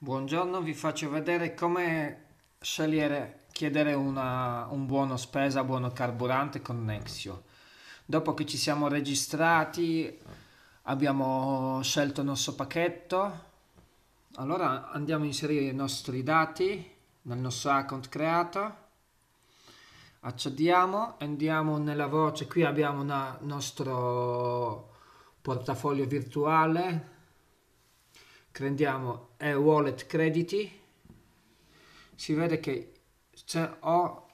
Buongiorno, vi faccio vedere come scegliere, chiedere una, un buono spesa, buono carburante con Nexio. Dopo che ci siamo registrati abbiamo scelto il nostro pacchetto, allora andiamo a inserire i nostri dati nel nostro account creato, accediamo, andiamo nella voce, qui abbiamo il nostro portafoglio virtuale, prendiamo e eh, wallet crediti si vede che ho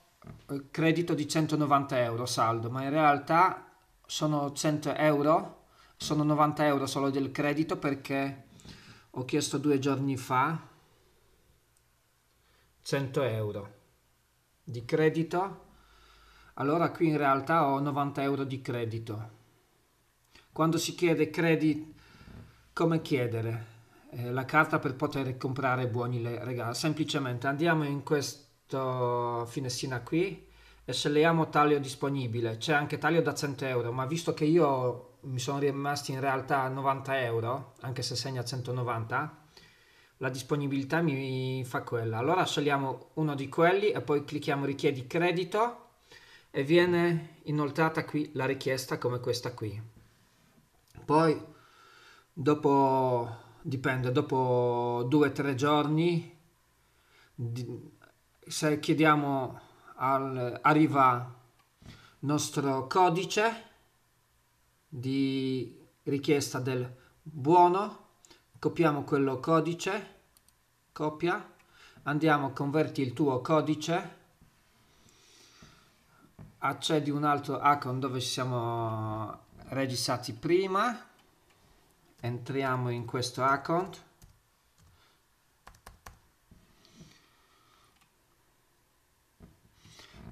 il eh, credito di 190 euro saldo ma in realtà sono 100 euro sono 90 euro solo del credito perché ho chiesto due giorni fa 100 euro di credito allora qui in realtà ho 90 euro di credito quando si chiede credit come chiedere eh, la carta per poter comprare buoni regali. Semplicemente andiamo in questa finestrina qui e scegliamo taglio disponibile. C'è anche taglio da 100 euro, ma visto che io mi sono rimasti in realtà 90 euro, anche se segna 190, la disponibilità mi fa quella. Allora scegliamo uno di quelli e poi clicchiamo richiedi credito e viene inoltrata qui la richiesta come questa qui. Poi dopo dipende, dopo due o tre giorni se chiediamo al, arriva il nostro codice di richiesta del buono, copiamo quello codice, copia, andiamo converti il tuo codice, accedi un altro account dove ci siamo registrati prima, entriamo in questo account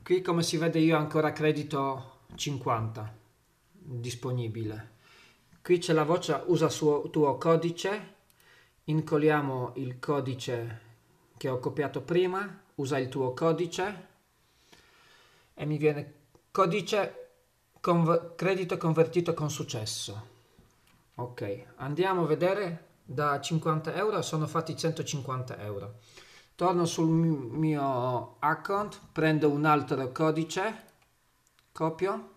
qui come si vede io ho ancora credito 50 disponibile qui c'è la voce usa suo, tuo codice incoliamo il codice che ho copiato prima usa il tuo codice e mi viene codice conver credito convertito con successo Ok, andiamo a vedere da 50 euro sono fatti 150 euro. Torno sul mio account, prendo un altro codice, copio,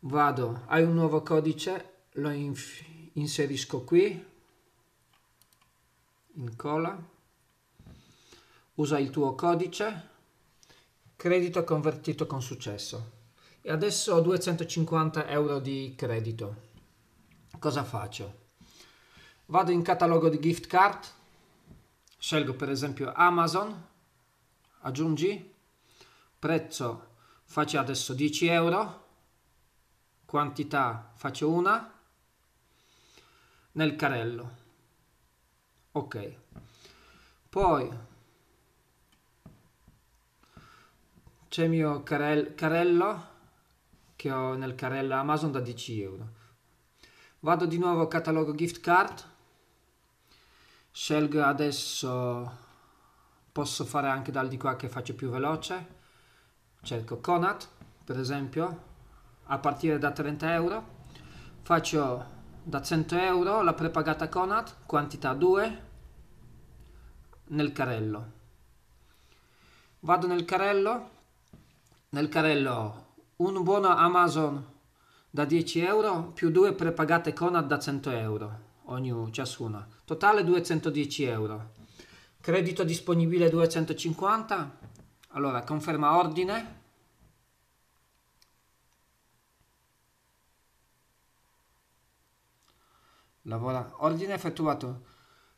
vado, hai un nuovo codice, lo inserisco qui, incolla, usa il tuo codice, credito convertito con successo e adesso ho 250 euro di credito. Cosa faccio? Vado in catalogo di gift card, scelgo per esempio Amazon, aggiungi, prezzo faccio adesso 10 euro, quantità faccio una, nel carrello. Ok. Poi c'è il mio carrello che ho nel carrello Amazon da 10 euro. Vado di nuovo al catalogo gift card, scelgo adesso, posso fare anche dal di qua che faccio più veloce, cerco Conat per esempio, a partire da 30 euro, faccio da 100 euro la prepagata Conat, quantità 2, nel carrello. Vado nel carrello, nel carrello un buono Amazon da 10 euro più due prepagate Conad da 100 euro ognuno, ciascuna, totale 210 euro. Credito disponibile 250. Allora, conferma ordine. Lavora. Ordine effettuato.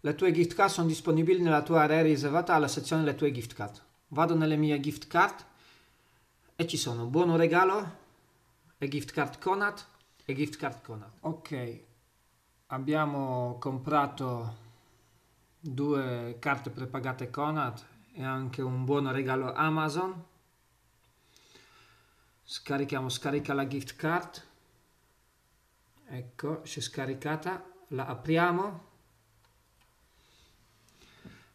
Le tue gift card sono disponibili nella tua area riservata alla sezione Le tue gift card. Vado nelle mie gift card e ci sono buono regalo, e gift card Conat e gift card Conat. Ok, abbiamo comprato due carte prepagate Conat e anche un buono regalo Amazon. Scarichiamo, scarica la gift card. Ecco, si è scaricata, la apriamo.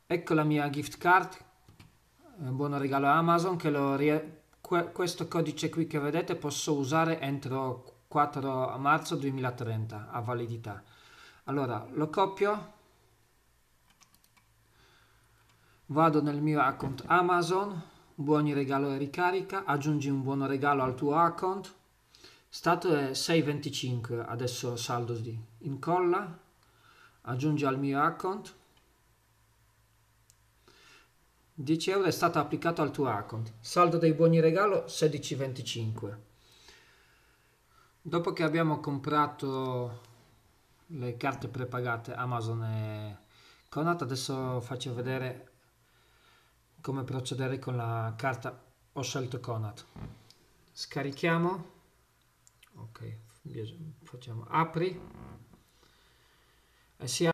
Ecco la mia gift card, un buono regalo Amazon che l'ho que- questo codice qui che vedete posso usare entro 4 marzo 2030 a validità. Allora lo copio, vado nel mio account Amazon, buoni regalo e ricarica, aggiungi un buon regalo al tuo account, stato è 6,25 adesso saldo di, incolla, aggiungi al mio account, 10 euro è stato applicato al tuo account. Saldo dei buoni regalo 16,25. Dopo che abbiamo comprato le carte prepagate Amazon e Conat, adesso faccio vedere come procedere con la carta ho scelto Conat. Scarichiamo. Ok, facciamo apri. E eh si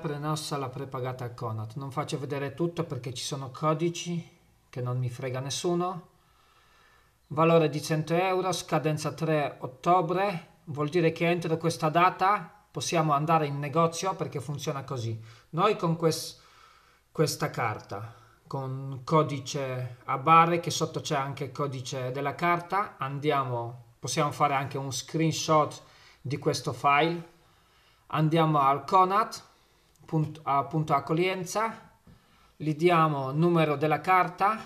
prenossa l'ha preparata al Conat. Non faccio vedere tutto perché ci sono codici che non mi frega nessuno. Valore di 100 euro, scadenza 3 ottobre. Vuol dire che entro questa data possiamo andare in negozio perché funziona così. Noi con quest questa carta, con codice a barre, che sotto c'è anche il codice della carta, andiamo, possiamo fare anche un screenshot di questo file. Andiamo al Conat, punto, appunto accoglienza, gli diamo numero della carta,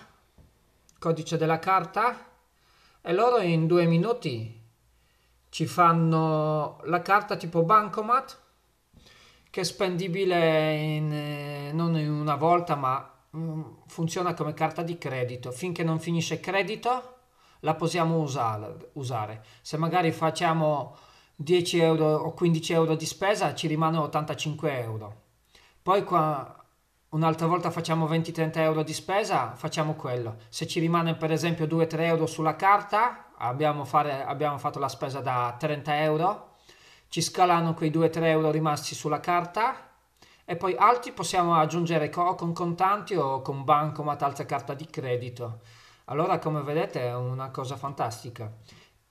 codice della carta e loro in due minuti ci fanno la carta tipo bancomat che è spendibile in, eh, non in una volta ma mm, funziona come carta di credito finché non finisce credito la possiamo usare. se magari facciamo 10 euro o 15 euro di spesa ci rimane 85 euro poi qua un'altra volta facciamo 20-30 euro di spesa, facciamo quello. Se ci rimane per esempio 2-3 euro sulla carta, abbiamo, fare, abbiamo fatto la spesa da 30 euro, ci scalano quei 2-3 euro rimasti sulla carta e poi altri possiamo aggiungere co- con contanti o con banco ma altra carta di credito. Allora, come vedete, è una cosa fantastica.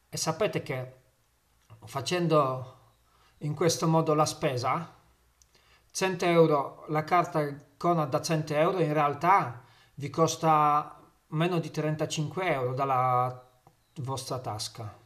E sapete che facendo in questo modo la spesa, 100 euro la carta Conad da 100 euro in realtà vi costa meno di 35 euro dalla vostra tasca